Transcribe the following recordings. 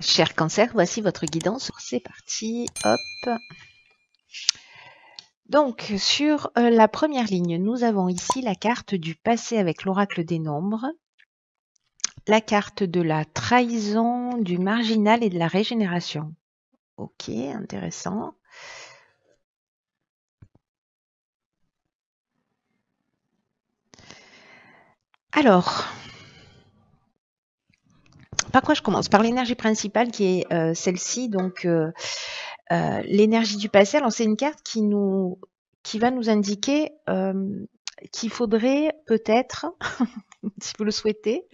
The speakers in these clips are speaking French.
Cher cancer, voici votre guidance. C'est parti. Hop. Donc, sur euh, la première ligne, nous avons ici la carte du passé avec l'oracle des nombres, la carte de la trahison, du marginal et de la régénération. Ok, intéressant. Alors, par quoi je commence Par l'énergie principale qui est euh, celle-ci, donc euh, euh, l'énergie du passé. Alors c'est une carte qui nous, qui va nous indiquer qu'il faudrait peut-être, si vous le souhaitez,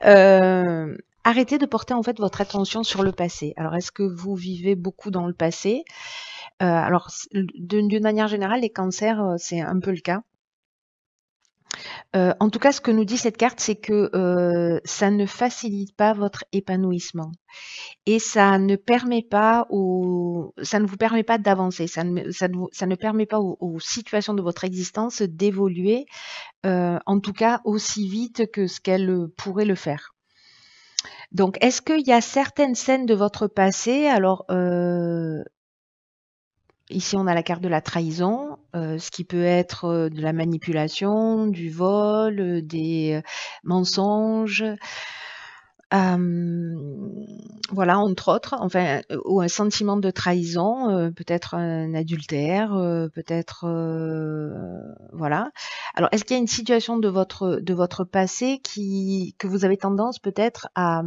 arrêter de porter en fait votre attention sur le passé. Alors est-ce que vous vivez beaucoup dans le passé alors, d'une manière générale, les cancers, c'est un peu le cas. Euh, en tout cas, ce que nous dit cette carte, c'est que euh, ça ne facilite pas votre épanouissement et ça ne permet pas au, ça ne vous permet pas d'avancer, ça ne, ça, ne, permet pas aux, situations de votre existence d'évoluer, euh, en tout cas aussi vite que ce qu'elles pourraient le faire. Donc, est-ce qu'il y a certaines scènes de votre passé, alors Ici, on a la carte de la trahison. Euh, ce qui peut être euh, de la manipulation, du vol, euh, des mensonges. voilà, entre autres, enfin, ou un sentiment de trahison, peut-être un adultère, peut-être, voilà. Alors, est-ce qu'il y a une situation de votre de votre passé que vous avez tendance peut-être à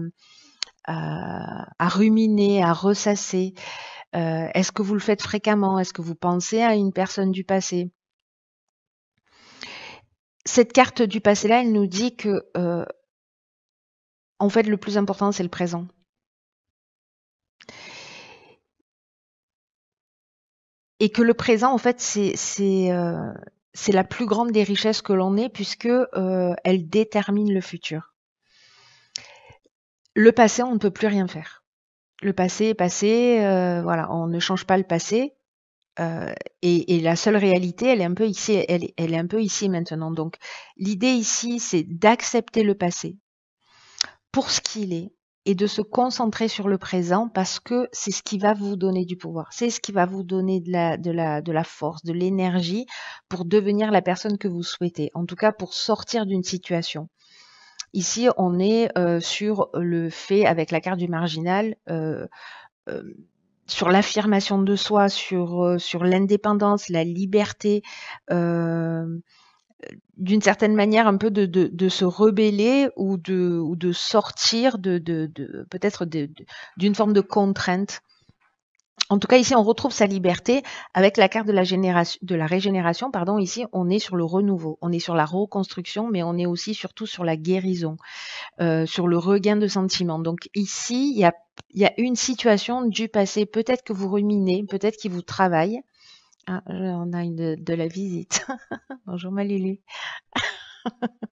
ruminer, à ressasser. Euh, est-ce que vous le faites fréquemment Est-ce que vous pensez à une personne du passé Cette carte du passé-là, elle nous dit que, euh, en fait, le plus important, c'est le présent. Et que le présent, en fait, c'est euh, la plus grande des richesses que l'on ait, puisque elle détermine le futur. Le passé, on ne peut plus rien faire le passé est passé, euh, voilà, on ne change pas le passé. Euh, et, la seule réalité, elle est un peu ici, elle, est un peu ici maintenant. Donc l'idée ici, c'est d'accepter le passé pour ce qu'il est et de se concentrer sur le présent parce que c'est ce qui va vous donner du pouvoir, c'est ce qui va vous donner de la force, de l'énergie pour devenir la personne que vous souhaitez, en tout cas pour sortir d'une situation. Ici, on est euh, sur le fait, avec la carte du marginal, euh, euh, sur l'affirmation de soi, sur, sur l'indépendance, la liberté, d'une certaine manière un peu de, de, se rebeller ou de, ou de sortir de, peut-être d'une forme de contrainte en tout cas, ici, on retrouve sa liberté avec la carte de la, génération, de la régénération. Pardon, ici, on est sur le renouveau, on est sur la reconstruction, mais on est aussi surtout sur la guérison, euh, sur le regain de sentiments. Donc ici, il y a, une situation du passé. Peut-être que vous ruminez, peut-être qu'il vous travaille. Ah, on a une de, la visite. Bonjour Malulu.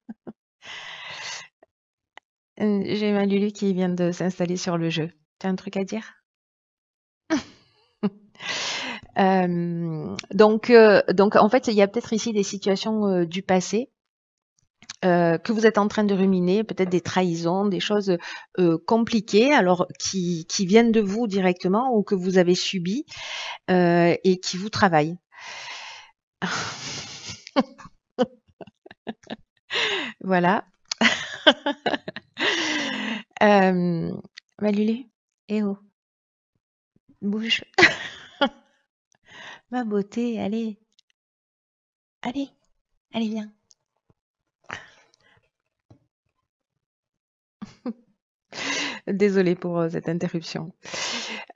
Euh, j'ai Lulu qui vient de s'installer sur le jeu. Tu as un truc à dire euh, donc, euh, donc, en fait, il y a peut-être ici des situations euh, du passé que vous êtes en train de ruminer, peut-être des trahisons, des choses compliquées, alors qui, qui, viennent de vous directement ou que vous avez subies et qui vous travaillent. voilà. euh, Malulé, eh oh, Ma beauté, allez. Allez, allez, viens. Désolée pour euh, cette interruption.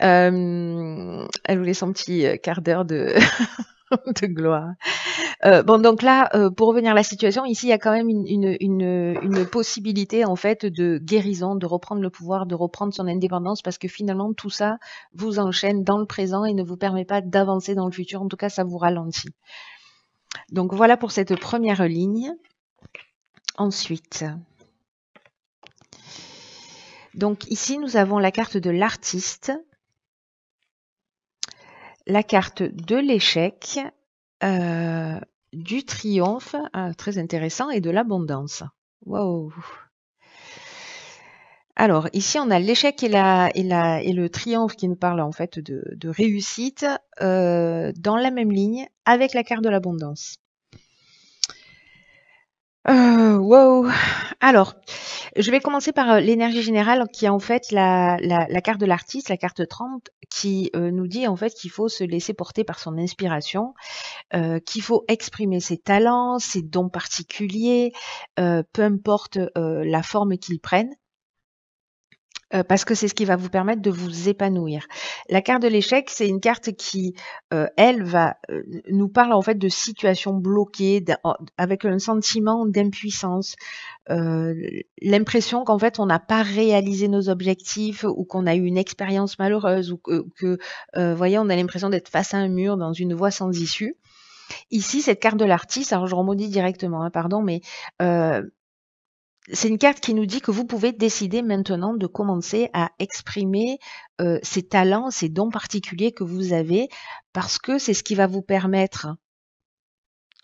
Euh, elle voulait son un petit euh, quart d'heure de gloire. Euh, bon, donc là, euh, pour revenir à la situation, ici, il y a quand même une, possibilité, en fait, de guérison, de reprendre le pouvoir, de reprendre son indépendance, parce que finalement, tout ça vous enchaîne dans le présent et ne vous permet pas d'avancer dans le futur. En tout cas, ça vous ralentit. Donc voilà pour cette première ligne. Ensuite. Donc ici, nous avons la carte de l'artiste, la carte de l'échec, euh, du triomphe, hein, très intéressant, et de l'abondance. Waouh alors, ici, on a l'échec et, la, et, la, et, le triomphe qui nous parle en fait de, réussite euh, dans la même ligne avec la carte de l'abondance. Euh, wow Alors, je vais commencer par euh, l'énergie générale, qui est en fait la, carte de l'artiste, la carte 30, qui euh, nous dit en fait qu'il faut se laisser porter par son inspiration, euh, qu'il faut exprimer ses talents, ses dons particuliers, peu importe la forme qu'ils prennent. Euh, parce que c'est ce qui va vous permettre de vous épanouir. La carte de l'échec, c'est une carte qui, euh, elle, va euh, nous parle en fait de situations bloquée, avec un sentiment d'impuissance, l'impression qu'en fait on n'a pas réalisé nos objectifs ou qu'on a eu une expérience malheureuse ou que, que voyez, on a l'impression d'être face à un mur dans une voie sans issue. Ici, cette carte de l'artiste, alors je remodie directement, hein, pardon, mais euh, c'est une carte qui nous dit que vous pouvez décider maintenant de commencer à exprimer euh, ces talents, ces dons particuliers que vous avez, parce que c'est ce qui va vous permettre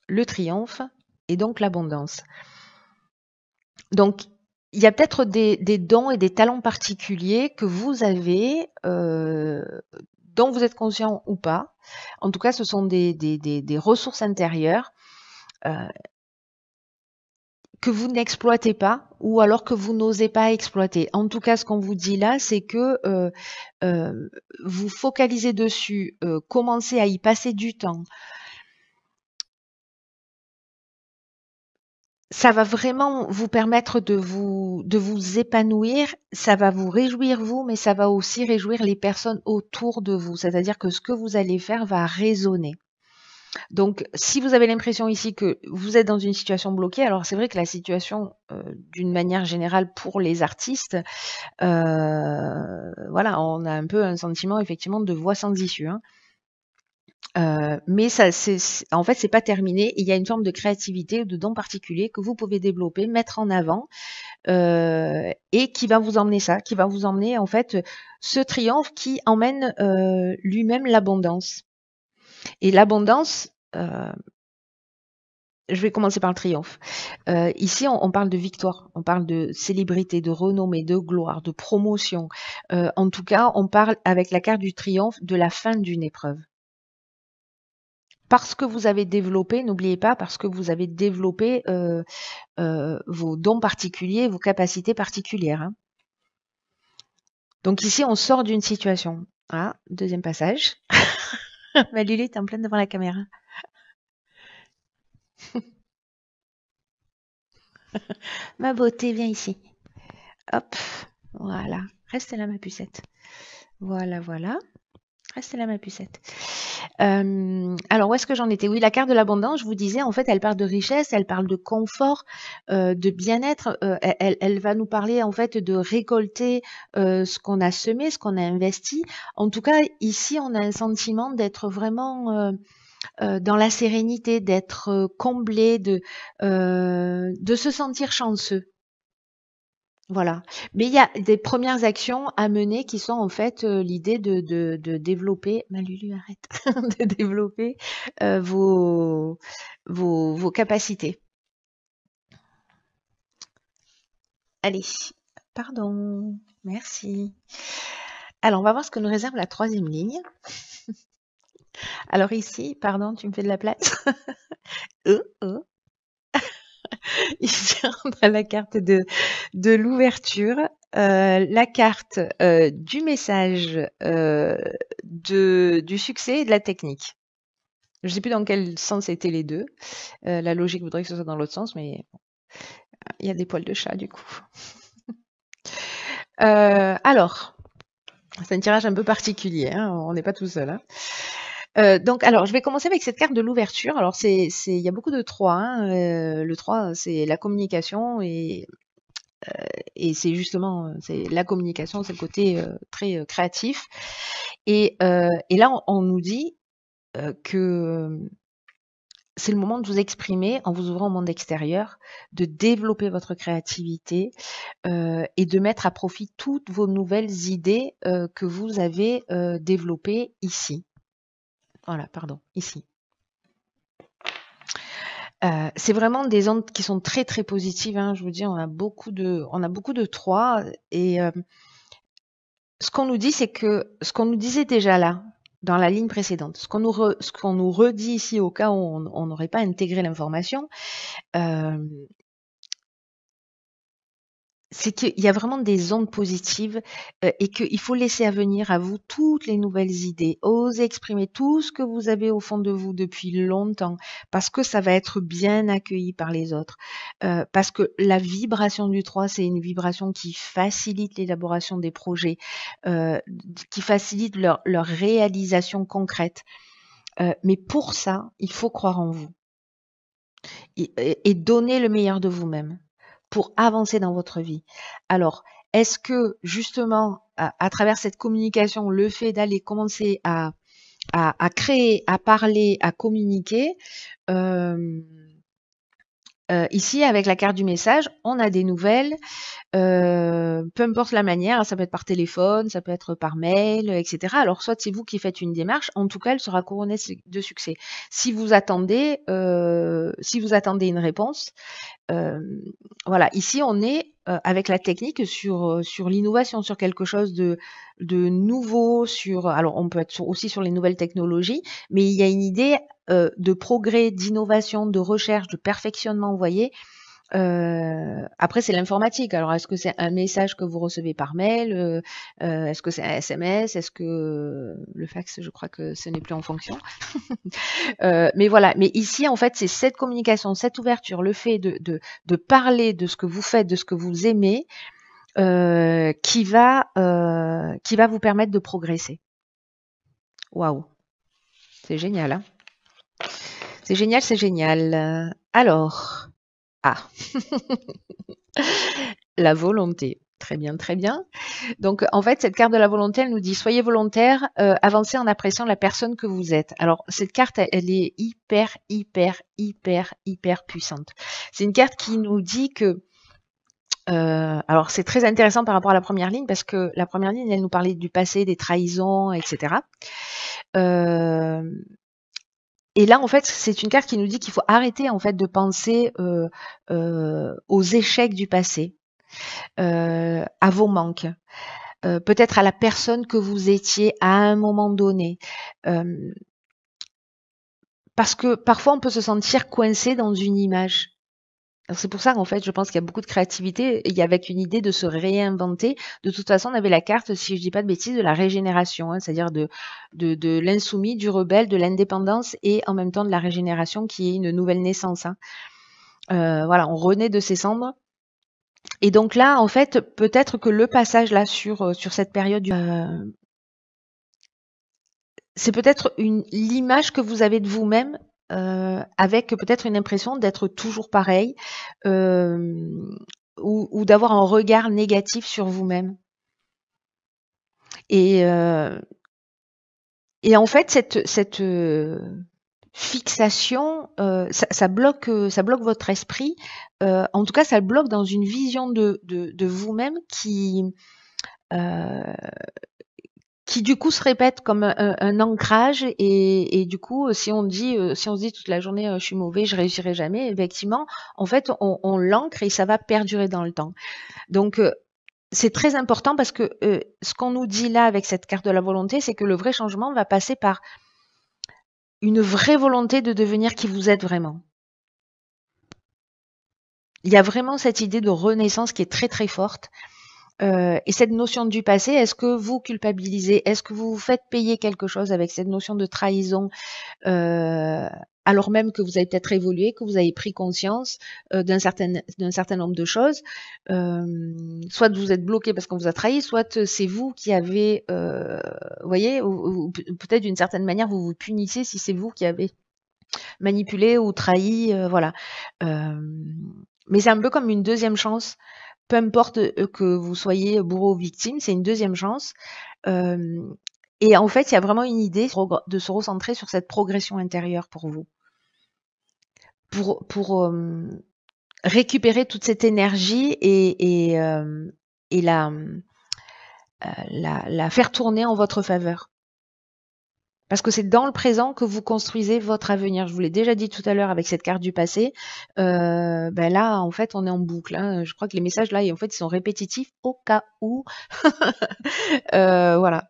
le triomphe et donc l'abondance. Donc, il y a peut-être des, dons et des talents particuliers que vous avez, euh, dont vous êtes conscient ou pas. En tout cas, ce sont des, ressources intérieures. Euh, que vous n'exploitez pas ou alors que vous n'osez pas exploiter. En tout cas, ce qu'on vous dit là, c'est que euh, euh, vous focalisez dessus, euh, commencez à y passer du temps. Ça va vraiment vous permettre de vous, de vous épanouir, ça va vous réjouir vous, mais ça va aussi réjouir les personnes autour de vous. C'est-à-dire que ce que vous allez faire va résonner. Donc, si vous avez l'impression ici que vous êtes dans une situation bloquée, alors c'est vrai que la situation, euh, d'une manière générale, pour les artistes, euh, voilà, on a un peu un sentiment effectivement de voix sans issue. Hein. Euh, mais ça, c'est, en fait, c'est pas terminé. Il y a une forme de créativité, ou de don particulier que vous pouvez développer, mettre en avant, et qui va vous emmener ça, qui va vous emmener en fait ce triomphe qui emmène lui-même l'abondance. Et l'abondance, euh, je vais commencer par le triomphe. Euh, ici, on, parle de victoire, on parle de célébrité, de renommée, de gloire, de promotion. Euh, en tout cas, on parle avec la carte du triomphe de la fin d'une épreuve. Parce que vous avez développé, n'oubliez pas, parce que vous avez développé vos dons particuliers, vos capacités particulières. Hein. Donc ici, on sort d'une situation. Ah, deuxième passage. Ma Lulu est en pleine devant la caméra. ma beauté, vient ici. Hop, voilà. Reste là, ma pucette. Voilà, voilà. Restez ah, c'est la ma pucette. Euh, alors, où est-ce que j'en étais Oui, la carte de l'abondance, je vous disais, en fait, elle parle de richesse, elle parle de confort, euh, de bien-être. Euh, elle, elle, va nous parler, en fait, de récolter ce qu'on a semé, ce qu'on a investi. En tout cas, ici, on a un sentiment d'être vraiment... dans la sérénité, d'être comblé, de, de se sentir chanceux. Voilà. Mais il y a des premières actions à mener qui sont en fait euh, l'idée de, de, développer, Malulu, arrête, de développer euh, vos, vos, capacités. Allez, pardon, merci. Alors, on va voir ce que nous réserve la troisième ligne. Alors ici, pardon, tu me fais de la place. Euh, il vient à la carte de, de l'ouverture, euh, la carte euh, du message, euh, de, du succès et de la technique. Je ne sais plus dans quel sens étaient les deux. la logique voudrait que ce soit dans l'autre sens, mais il y a des poils de chat du coup. alors, c'est un tirage un peu particulier, hein, on n'est pas tout seul. Hein. Euh, donc, alors, je vais commencer avec cette carte de l'ouverture. Alors, c'est, il y a beaucoup de 3. Hein. Euh, le 3, c'est la communication et, euh, et c'est justement c'est la communication, c'est le côté très créatif. Et, et là, on, nous dit que c'est le moment de vous exprimer en vous ouvrant au monde extérieur, de développer votre créativité et de mettre à profit toutes vos nouvelles idées que vous avez euh, développées ici. Voilà, pardon, ici. Euh, c'est vraiment des ondes qui sont très très positives. Hein, je vous dis, on a beaucoup de, on a beaucoup de et euh, ce qu'on nous dit, c'est que ce qu'on nous disait déjà là, dans la ligne précédente, ce qu'on nous, ce qu'on nous redit ici au cas où on n'aurait pas intégré l'information, euh, c'est qu'il y a vraiment des ondes positives euh, et qu'il faut laisser à venir à vous toutes les nouvelles idées. Osez exprimer tout ce que vous avez au fond de vous depuis longtemps parce que ça va être bien accueilli par les autres. Euh, parce que la vibration du 3, c'est une vibration qui facilite l'élaboration des projets, euh, qui facilite leur, réalisation concrète. mais pour ça, il faut croire en vous et donner le meilleur de vous-même pour avancer dans votre vie. Alors, est-ce que justement, à, travers cette communication, le fait d'aller commencer à, créer, à parler, à communiquer, euh, euh, ici, avec la carte du message, on a des nouvelles, euh, peu importe la manière, ça peut être par téléphone, ça peut être par mail, etc. Alors, soit c'est vous qui faites une démarche, en tout cas, elle sera couronnée de succès. Si vous attendez, euh, si vous attendez une réponse, voilà, ici, on est avec la technique sur, sur l'innovation, sur quelque chose de, de nouveau, sur, alors on peut être aussi sur les nouvelles technologies, mais il y a une idée euh, de progrès, d'innovation, de recherche, de perfectionnement, vous voyez. Euh, après, c'est l'informatique. Alors, est-ce que c'est un message que vous recevez par mail euh, Est-ce que c'est un SMS Est-ce que le fax, je crois que ce n'est plus en fonction Mais voilà. Mais ici, en fait, c'est cette communication, cette ouverture, le fait de, parler de ce que vous faites, de ce que vous aimez, qui, va, qui va vous permettre de progresser. Waouh C'est génial, hein c'est génial, c'est génial. Alors, ah, la volonté. Très bien, très bien. Donc, en fait, cette carte de la volonté, elle nous dit soyez volontaire, euh, avancez en appréciant la personne que vous êtes. Alors, cette carte, elle, est hyper, hyper, hyper, hyper puissante. C'est une carte qui nous dit que euh, alors c'est très intéressant par rapport à la première ligne parce que la première ligne elle nous parlait du passé, des trahisons, etc. Et là, en fait, c'est une carte qui nous dit qu'il faut arrêter en fait de penser euh, euh, aux échecs du passé, euh, à vos manques, peut-être à la personne que vous étiez à un moment donné. parce que parfois, on peut se sentir coincé dans une image c'est pour ça qu'en fait, je pense qu'il y a beaucoup de créativité et avec une idée de se réinventer. De toute façon, on avait la carte, si je ne dis pas de bêtises, de la régénération, hein, c'est-à-dire de, de, l'insoumis, du rebelle, de l'indépendance et en même temps de la régénération qui est une nouvelle naissance. Hein. Euh, voilà, on renaît de ses cendres. Et donc là, en fait, peut-être que le passage là sur, euh, sur cette période, euh, c'est peut-être l'image que vous avez de vous-même euh, avec peut-être une impression d'être toujours pareil euh, ou, d'avoir un regard négatif sur vous-même. Et, euh, en fait, cette, fixation, ça, bloque, votre esprit. en tout cas, ça le bloque dans une vision de, vous-même qui, qui du coup se répète comme un, ancrage et, du coup euh, si on dit euh, si on se dit toute la journée euh, je suis mauvais je réussirai jamais effectivement en fait on, on l'ancre et ça va perdurer dans le temps donc c'est très important parce que ce qu'on nous dit là avec cette carte de la volonté c'est que le vrai changement va passer par une vraie volonté de devenir qui vous êtes vraiment il y a vraiment cette idée de renaissance qui est très très forte euh, et cette notion du passé, est-ce que vous culpabilisez Est-ce que vous vous faites payer quelque chose avec cette notion de trahison euh, alors même que vous avez peut-être évolué, que vous avez pris conscience euh, d'un certain, nombre de choses Soit vous êtes bloqué parce qu'on vous a trahi, soit c'est vous qui avez, vous voyez, peut-être d'une certaine manière vous vous punissez si c'est vous qui avez manipulé ou trahi, voilà. mais c'est un peu comme une deuxième chance peu importe euh, que vous soyez bourreau ou victime, c'est une deuxième chance. Euh, et en fait, il y a vraiment une idée de se recentrer sur cette progression intérieure pour vous. Pour, pour euh, récupérer toute cette énergie et, la faire tourner en votre faveur. Parce que c'est dans le présent que vous construisez votre avenir. Je vous l'ai déjà dit tout à l'heure avec cette carte du passé. Euh, ben là, en fait, on est en boucle. Hein. Je crois que les messages là, en fait, ils sont répétitifs au cas où. Euh, voilà.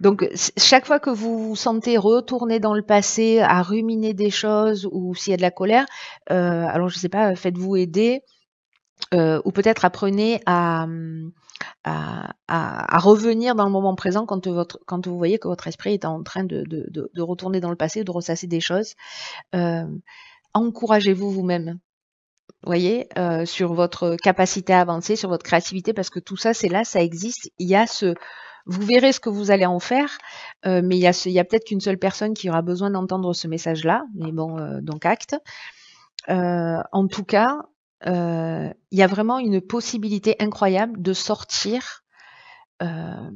Donc, chaque fois que vous vous sentez retourner dans le passé, à ruminer des choses ou s'il y a de la colère, euh, alors je ne sais pas, faites-vous aider ou peut-être apprenez à, hum, à, à, revenir dans le moment présent quand, votre, quand vous voyez que votre esprit est en train de, de, de, de retourner dans le passé, de ressasser des choses. Euh, Encouragez-vous vous-même, voyez, euh, sur votre capacité à avancer, sur votre créativité, parce que tout ça, c'est là, ça existe. Il y a ce, vous verrez ce que vous allez en faire, euh, mais il y a, a peut-être qu'une seule personne qui aura besoin d'entendre ce message-là, mais bon, euh, donc acte. Euh, en tout cas, euh, il y a vraiment une possibilité incroyable de sortir, euh,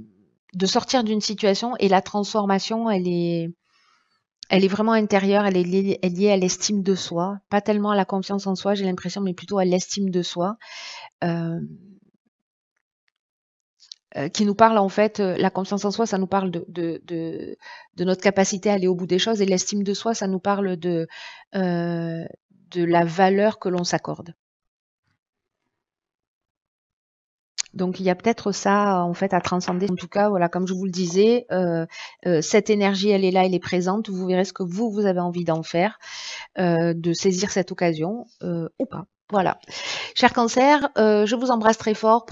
de sortir d'une situation et la transformation, elle est, elle est vraiment intérieure, elle est liée, à l'estime de soi, pas tellement à la confiance en soi, j'ai l'impression, mais plutôt à l'estime de soi, euh, qui nous parle en fait, la confiance en soi, ça nous parle de, notre capacité à aller au bout des choses, et l'estime de soi, ça nous parle de la valeur que l'on s'accorde. Donc il y a peut-être ça en fait à transcender. En tout cas, voilà, comme je vous le disais, euh, euh, cette énergie, elle est là, elle est présente. Vous verrez ce que vous, vous avez envie d'en faire, euh, de saisir cette occasion ou pas. Voilà. Cher cancer, je vous embrasse très fort.